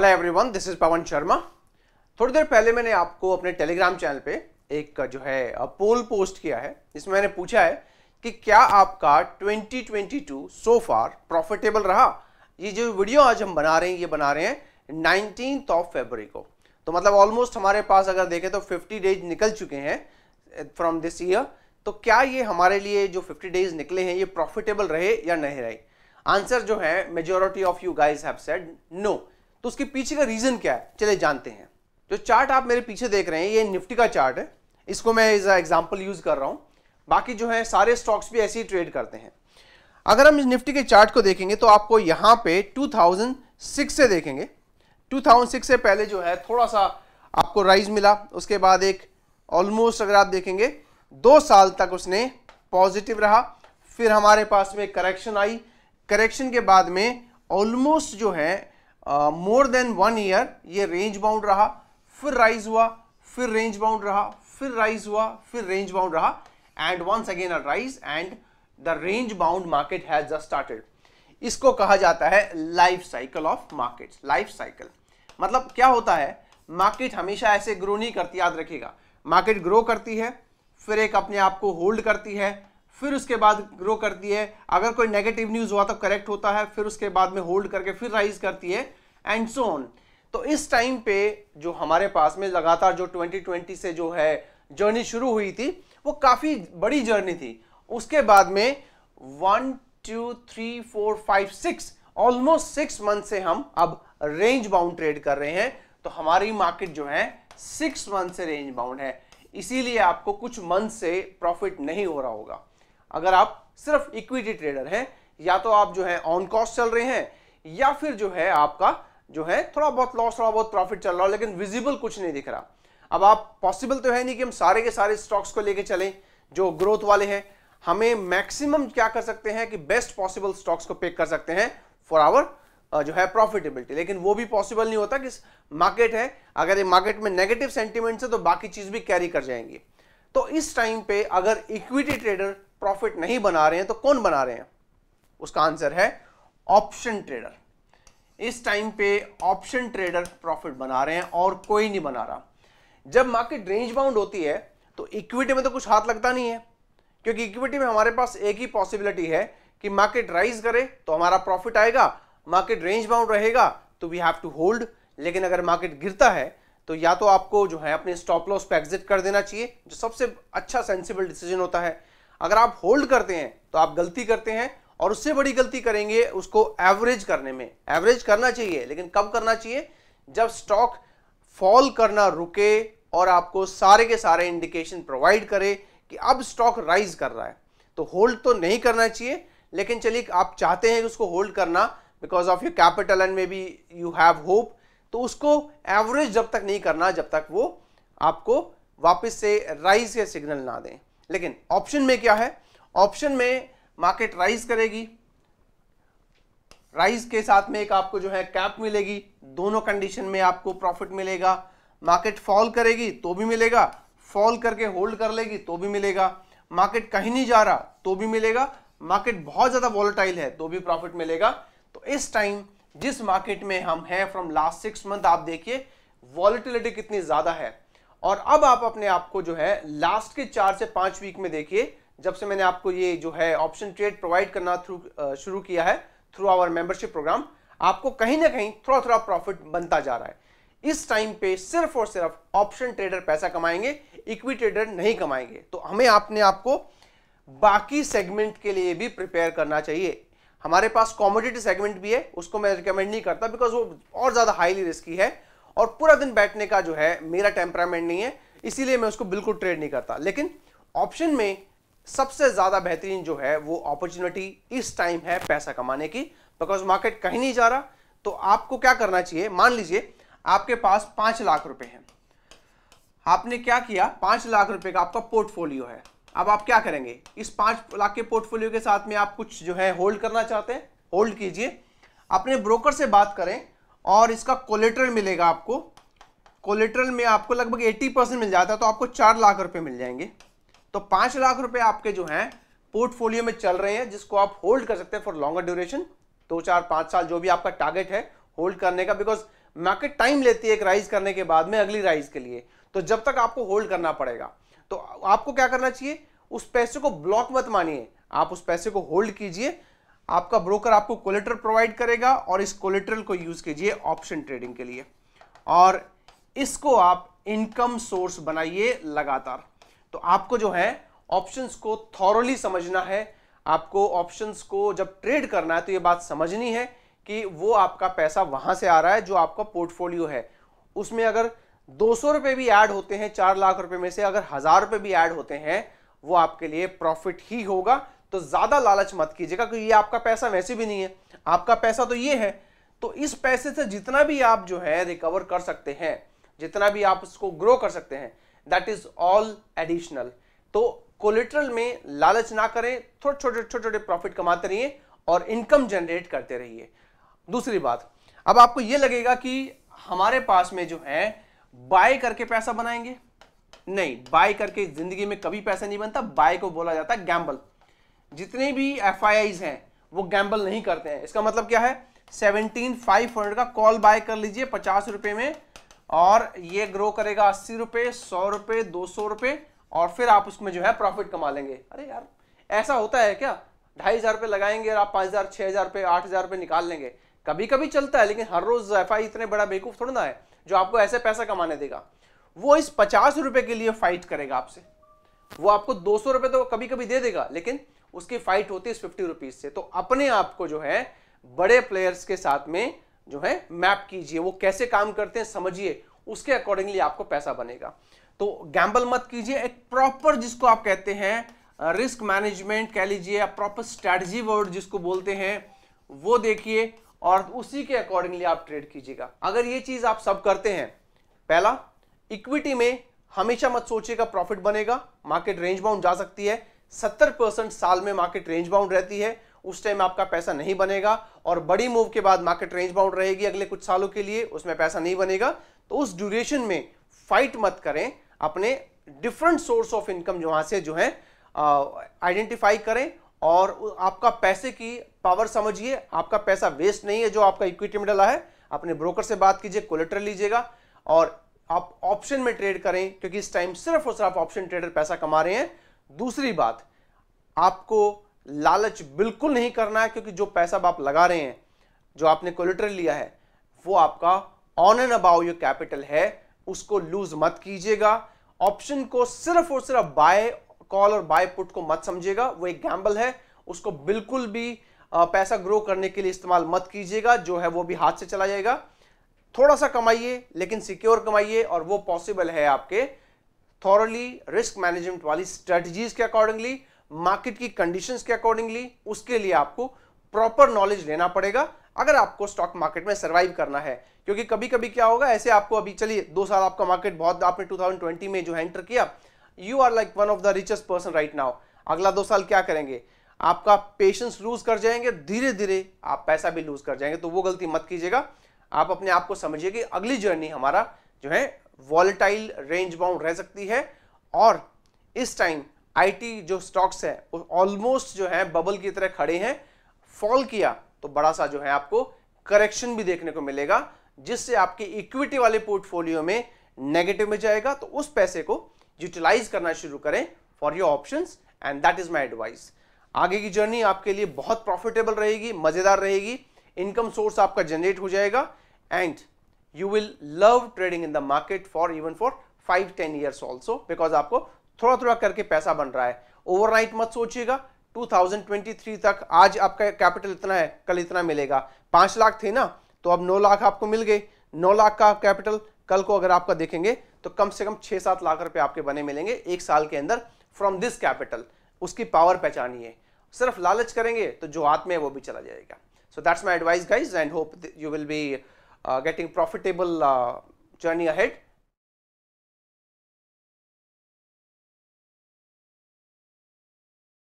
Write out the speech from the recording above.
hello everyone this is Pawan Sharma थोड़ी देर पहले मैंने आपको अपने टेलीग्राम चैनल पे एक जो है पोल पोस्ट किया है जिसमें मैंने पूछा है कि क्या आपका 2022 सो फार प्रॉफिटेबल रहा ये जो वीडियो आज हम बना रहे हैं ये बना रहे हैं नाइनटीन ऑफ फेबरी को तो मतलब ऑलमोस्ट हमारे पास अगर देखें तो 50 डेज निकल चुके हैं फ्रॉम दिस ईयर तो क्या ये हमारे लिए जो 50 डेज निकले हैं ये प्रॉफिटेबल रहे या नहीं रहे आंसर जो है majority of you guys have said no तो उसके पीछे का रीज़न क्या है चले जानते हैं जो चार्ट आप मेरे पीछे देख रहे हैं ये निफ्टी का चार्ट है इसको मैं एज एग्जाम्पल यूज़ कर रहा हूँ बाकी जो है सारे स्टॉक्स भी ऐसे ही ट्रेड करते हैं अगर हम इस निफ्टी के चार्ट को देखेंगे तो आपको यहाँ पे 2006 से देखेंगे 2006 से पहले जो है थोड़ा सा आपको राइज मिला उसके बाद एक ऑलमोस्ट अगर आप देखेंगे दो साल तक उसने पॉजिटिव रहा फिर हमारे पास में करेक्शन आई करेक्शन के बाद में ऑलमोस्ट जो है मोर देन वन ईयर ये रेंज बाउंड रहा फिर राइज हुआ फिर रेंज बाउंड रहा फिर राइज हुआ फिर रेंज बाउंड रहा and once again a rise and the range bound market has just started इसको कहा जाता है life cycle of market life cycle मतलब क्या होता है मार्केट हमेशा ऐसे ग्रो नहीं करती याद रखिएगा मार्केट ग्रो करती है फिर एक अपने आप को होल्ड करती है फिर उसके बाद ग्रो करती है अगर कोई नेगेटिव न्यूज़ हुआ तो करेक्ट होता है फिर उसके बाद में होल्ड करके फिर राइज करती है एंड सो ऑन तो इस टाइम पे जो हमारे पास में लगातार जो 2020 से जो है जर्नी शुरू हुई थी वो काफ़ी बड़ी जर्नी थी उसके बाद में one two three four five six almost six month से हम अब रेंज बाउंड ट्रेड कर रहे हैं तो हमारी मार्केट जो है सिक्स मंथ से रेंज बाउंड है इसीलिए आपको कुछ मंथ से प्रॉफिट नहीं हो रहा होगा अगर आप सिर्फ इक्विटी ट्रेडर हैं या तो आप जो है ऑन कॉस्ट चल रहे हैं या फिर जो है आपका जो है थोड़ा बहुत लॉस थोड़ा बहुत प्रॉफिट चल रहा हो लेकिन विजिबल कुछ नहीं दिख रहा अब आप पॉसिबल तो है नहीं कि हम सारे के सारे स्टॉक्स को लेके चलें जो ग्रोथ वाले हैं हमें मैक्सिमम क्या कर सकते हैं कि बेस्ट पॉसिबल स्टॉक्स को पिक कर सकते हैं फॉर आवर जो है प्रॉफिटेबिलिटी लेकिन वो भी पॉसिबल नहीं होता कि मार्केट है अगर ये मार्केट में नेगेटिव सेंटिमेंट्स है तो बाकी चीज भी कैरी कर जाएंगे तो इस टाइम पे अगर इक्विटी ट्रेडर प्रॉफिट नहीं बना रहे हैं तो कौन बना रहे हैं उसका आंसर है ऑप्शन ट्रेडर इस टाइम पे ऑप्शन ट्रेडर प्रॉफिट बना रहे हैं और कोई नहीं बना रहा जब मार्केट रेंज बाउंड होती है तो इक्विटी में तो कुछ हाथ लगता नहीं है क्योंकि इक्विटी में हमारे पास एक ही पॉसिबिलिटी है कि मार्केट राइज करे तो हमारा प्रॉफिट आएगा मार्केट रेंज बाउंड रहेगा तो वी हैव टू होल्ड लेकिन अगर मार्केट गिरता है तो या तो आपको जो है अपने स्टॉप लॉस पे एग्जिट कर देना चाहिए जो सबसे अच्छा सेंसिबल डिसीजन होता है अगर आप होल्ड करते हैं तो आप गलती करते हैं और उससे बड़ी गलती करेंगे उसको एवरेज करने में एवरेज करना चाहिए लेकिन कब करना चाहिए जब स्टॉक फॉल करना रुके और आपको सारे के सारे इंडिकेशन प्रोवाइड करे कि अब स्टॉक राइज कर रहा है तो होल्ड तो नहीं करना चाहिए लेकिन चलिए आप चाहते हैं उसको होल्ड करना because of your capital and may be you have hope तो उसको एवरेज जब तक नहीं करना जब तक वो आपको वापस से राइज के सिग्नल ना दें लेकिन ऑप्शन में क्या है ऑप्शन में मार्केट राइज करेगी राइज के साथ में एक आपको जो है कैप मिलेगी दोनों कंडीशन में आपको प्रॉफिट मिलेगा मार्केट फॉल करेगी तो भी मिलेगा फॉल करके होल्ड कर लेगी तो भी मिलेगा मार्केट कहीं नहीं जा रहा तो भी मिलेगा मार्केट बहुत ज़्यादा वॉलेटाइल है तो भी प्रॉफिट मिलेगा तो इस टाइम जिस मार्केट में हम हैं फ्रॉम लास्ट सिक्स मंथ आप देखिए वॉलिटिलिटी कितनी ज़्यादा है और अब आप अपने आप को जो है लास्ट के चार से पांच वीक में देखिए जब से मैंने आपको ये जो है ऑप्शन ट्रेड प्रोवाइड करना थ्रू शुरू किया है थ्रू आवर मेंबरशिप प्रोग्राम आपको कहीं ना कहीं थोड़ा थोड़ा प्रॉफिट बनता जा रहा है इस टाइम पे सिर्फ और सिर्फ ऑप्शन ट्रेडर पैसा कमाएंगे इक्विटी ट्रेडर नहीं कमाएंगे तो हमें अपने आपको बाकी सेगमेंट के लिए भी प्रिपेयर करना चाहिए हमारे पास कॉमोडिटी सेगमेंट भी है उसको मैं रिकमेंड नहीं करता बिकॉज वो और ज़्यादा हाईली रिस्की है और पूरा दिन बैठने का जो है मेरा टेम्परामेंट नहीं है इसीलिए मैं उसको बिल्कुल ट्रेड नहीं करता लेकिन ऑप्शन में सबसे ज़्यादा बेहतरीन जो है वो अपॉर्चुनिटी इस टाइम है पैसा कमाने की बिकॉज मार्केट कहीं नहीं जा रहा तो आपको क्या करना चाहिए मान लीजिए आपके पास पाँच लाख रुपए हैं आपने क्या किया पाँच लाख रुपए का आपका पोर्टफोलियो है अब आप क्या करेंगे इस पाँच लाख के पोर्टफोलियो के साथ में आप कुछ जो है होल्ड करना चाहते हैं होल्ड कीजिए अपने ब्रोकर से बात करें और इसका कोलेट्रल मिलेगा आपको कोलेट्रल में आपको लगभग एट्टी परसेंट मिल जाता है तो आपको चार लाख रुपए मिल जाएंगे तो पांच लाख रुपए आपके जो हैं पोर्टफोलियो में चल रहे हैं जिसको आप होल्ड कर सकते हैं फॉर लॉन्गर ड्यूरेशन दो चार पाँच साल जो भी आपका टारगेट है होल्ड करने का बिकॉज मार्केट टाइम लेती है एक राइज करने के बाद में अगली राइज के लिए तो जब तक आपको होल्ड करना पड़ेगा तो आपको क्या करना चाहिए उस पैसे को ब्लॉक मत मानिए आप उस पैसे को होल्ड कीजिए आपका ब्रोकर आपको कोलेटर प्रोवाइड करेगा और इस कोलेटरल को यूज़ कीजिए ऑप्शन ट्रेडिंग के लिए और इसको आप इनकम सोर्स बनाइए लगातार तो आपको जो है ऑप्शंस को थॉरली समझना है आपको ऑप्शंस को जब ट्रेड करना है तो ये बात समझनी है कि वो आपका पैसा वहां से आ रहा है जो आपका पोर्टफोलियो है उसमें अगर दो सौ रुपए भी ऐड होते हैं चार लाख रुपए में से अगर हज़ार रुपए भी ऐड होते हैं वो आपके लिए प्रॉफिट ही होगा तो ज़्यादा लालच मत कीजिएगा क्योंकि ये आपका पैसा वैसे भी नहीं है आपका पैसा तो ये है तो इस पैसे से जितना भी आप जो है रिकवर कर सकते हैं जितना भी आप उसको ग्रो कर सकते हैं दैट इज ऑल एडिशनल तो कोलेट्रल में लालच ना करें थोड़े छोटे छोटे छोटे प्रॉफिट कमाते रहिए और इनकम जनरेट करते रहिए दूसरी बात अब आपको यह लगेगा कि हमारे पास में जो है बाय करके पैसा बनाएंगे नहीं बाय करके जिंदगी में कभी पैसा नहीं बनता बाय को बोला जाता है गैम्बल जितने भी एफ हैं वो गैम्बल नहीं करते हैं इसका मतलब क्या है सेवनटीन फाइव हंड्रेड का कॉल बाय कर लीजिए पचास रुपए में और ये ग्रो करेगा अस्सी रुपए सौ रुपए दो सौ रुपए और फिर आप उसमें जो है प्रॉफिट कमा लेंगे अरे यार ऐसा होता है क्या ढाई हज़ार रुपए लगाएंगे और आप पाँच हज़ार छह हज़ार रुपये आठ हज़ार रुपये निकाल लेंगे कभी कभी चलता है लेकिन हर रोज़ एफ इतने बड़ा बेवकूफ़ थोड़ा ना है जो आपको ऐसे पैसा कमाने देगा वो इस पचास के लिए फाइट करेगा आपसे वो आपको दो सौ रुपये तो कभी कभी दे देगा लेकिन उसकी फाइट होती है फिफ्टी रुपीज से तो अपने आप को जो है बड़े प्लेयर्स के साथ में जो है मैप कीजिए वो कैसे काम करते हैं समझिए उसके अकॉर्डिंगली आपको पैसा बनेगा तो गैम्बल मत कीजिए एक प्रॉपर जिसको आप कहते हैं रिस्क मैनेजमेंट कह लीजिए या प्रॉपर स्ट्रेटजी वर्ड जिसको बोलते हैं वो देखिए और उसी के अकॉर्डिंगली आप ट्रेड कीजिएगा अगर ये चीज़ आप सब करते हैं पहला इक्विटी में हमेशा मत सोचिएगा प्रॉफिट बनेगा मार्केट रेंज बाउंड जा सकती है सत्तर परसेंट साल में मार्केट रेंज बाउंड रहती है उस टाइम आपका पैसा नहीं बनेगा और बड़ी मूव के बाद मार्केट रेंज बाउंड रहेगी अगले कुछ सालों के लिए उसमें पैसा नहीं बनेगा तो उस ड्यूरेशन में फाइट मत करें अपने डिफरेंट सोर्स ऑफ इनकम जहाँ से जो है आइडेंटिफाई करें और आपका पैसे की पावर समझिए आपका पैसा वेस्ट नहीं है जो आपका इक्विटी में डला है अपने ब्रोकर से बात कीजिए कोलेटर लीजिएगा और आप ऑप्शन में ट्रेड करें क्योंकि इस टाइम सिर्फ और सिर्फ ऑप्शन ट्रेडर पैसा कमा रहे हैं दूसरी बात आपको लालच बिल्कुल नहीं करना है क्योंकि जो पैसा आप लगा रहे हैं जो आपने कोलिटर लिया है वो आपका on and above your capital है उसको लूज मत कीजिएगा ऑप्शन को सिर्फ और सिर्फ बाय कॉल और बाय पुट को मत समझिएगा वो एक गैम्बल है उसको बिल्कुल भी पैसा ग्रो करने के लिए इस्तेमाल मत कीजिएगा जो है वो भी हाथ से चला जाएगा थोड़ा सा कमाइए लेकिन सिक्योर कमाइए और वो पॉसिबल है आपके थॉरली रिस्क मैनेजमेंट वाली स्ट्रेटजीज के अकॉर्डिंगली मार्केट की कंडीशंस के अकॉर्डिंगली उसके लिए आपको प्रॉपर नॉलेज लेना पड़ेगा अगर आपको स्टॉक मार्केट में सर्वाइव करना है क्योंकि कभी कभी क्या होगा ऐसे आपको अभी चलिए दो साल आपका मार्केट बहुत आपने 2020 में जो एंटर किया you are like one of the richest person right now अगला दो साल क्या करेंगे आपका पेशेंस लूज कर जाएंगे धीरे धीरे आप पैसा भी लूज कर जाएंगे तो वो गलती मत कीजिएगा आप अपने आप को समझिए कि अगली जर्नी हमारा जो है वॉलेटाइल रेंज बाउंड रह सकती है और इस टाइम आईटी जो स्टॉक्स है ऑलमोस्ट जो है बबल की तरह खड़े हैं फॉल किया तो बड़ा सा जो है आपको करेक्शन भी देखने को मिलेगा जिससे आपके इक्विटी वाले पोर्टफोलियो में नेगेटिव में जाएगा तो उस पैसे को यूटिलाइज करना शुरू करें for your option and that is my advice आगे की जर्नी आपके लिए बहुत प्रॉफिटेबल रहेगी मजेदार रहेगी इनकम सोर्स आपका जनरेट हो जाएगा and you will love trading in the market for even for five ten years also because आपको थोड़ा थोड़ा करके पैसा बन रहा है ओवरनाइट मत सोचिएगा 2023 तक आज आपका कैपिटल इतना है कल इतना मिलेगा पांच लाख थे ना तो अब नौ लाख आपको मिल गए नौ लाख का कैपिटल कल को अगर आपका देखेंगे तो कम से कम छह सात लाख रुपए आपके बने मिलेंगे एक साल के अंदर फ्रॉम दिस कैपिटल उसकी पावर पहचानिए सिर्फ लालच करेंगे तो जो हाथ में है वो भी चला जाएगा so that's my advice guys and hope you will be Uh, getting profitable uh, journey ahead